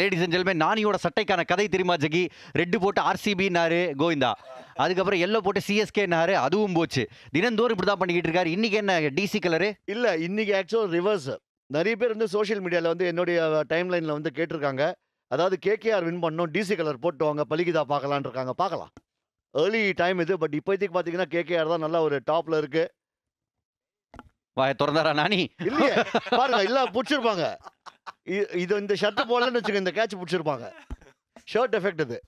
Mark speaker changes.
Speaker 1: ladies and ஜெல்மே நானியோட சட்டைக்கான கதை தெரியுமா ஜகி red போட்டு ஆர்சிபின்னாரு கோவிந்தா அதுக்கப்புறம் எல்லோ போட்டு சிஎஸ்கேனாரு அதுவும் போச்சு தினந்தோறும் இப்படி தான் பண்ணிக்கிட்டு இருக்காரு இன்றைக்கி என்ன டிசி கலரு
Speaker 2: இல்லை இன்னைக்கு ஆக்சுவல் ரிவர்ஸ் நிறைய பேர் வந்து சோஷியல் மீடியாவில் வந்து என்னுடைய டைம் லைனில் வந்து கேட்டிருக்காங்க அதாவது கேகேஆர் வின் பண்ணோம் டிசி கலர் போட்டு வாங்க பலிகிதா பார்க்கலான் இருக்காங்க பார்க்கலாம் ஏர்லி டைம் இது பட் இப்போதைக்கு பார்த்தீங்கன்னா கேகேஆர் தான் நல்லா ஒரு டாப்பில் இருக்குது வாய திறந்தாரா நானி இல்லையே பாருங்க இல்லை பிடிச்சிருப்பாங்க இது இந்த ஷர்ட் போடலன்னு வச்சுக்கோங்க இந்த கேட்ச் பிடிச்சிருப்பாங்க ஷர்ட் எஃபெக்ட் இது